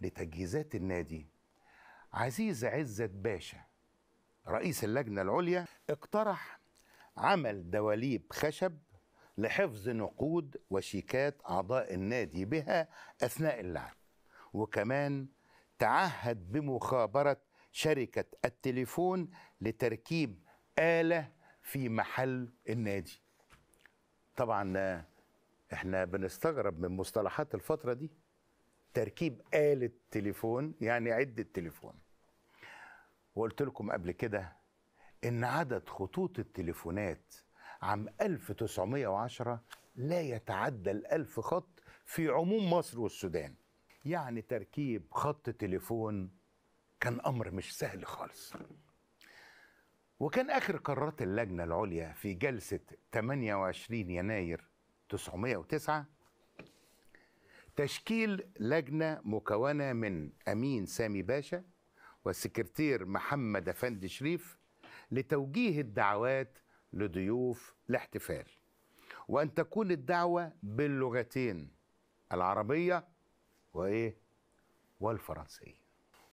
لتجهيزات النادي عزيز عزت باشا رئيس اللجنة العليا اقترح عمل دواليب خشب لحفظ نقود وشيكات أعضاء النادي بها أثناء اللعب وكمان تعهد بمخابرة شركة التليفون لتركيب آلة في محل النادي طبعا آه، احنا بنستغرب من مصطلحات الفترة دي تركيب آلة تليفون يعني عدة تليفون وقلت لكم قبل كده إن عدد خطوط التليفونات عام 1910 لا يتعدى الألف خط في عموم مصر والسودان يعني تركيب خط تليفون كان أمر مش سهل خالص وكان آخر قرارات اللجنة العليا في جلسة 28 يناير 909 تشكيل لجنه مكونه من امين سامي باشا والسكرتير محمد افندي شريف لتوجيه الدعوات لضيوف الاحتفال وان تكون الدعوه باللغتين العربيه وايه والفرنسيه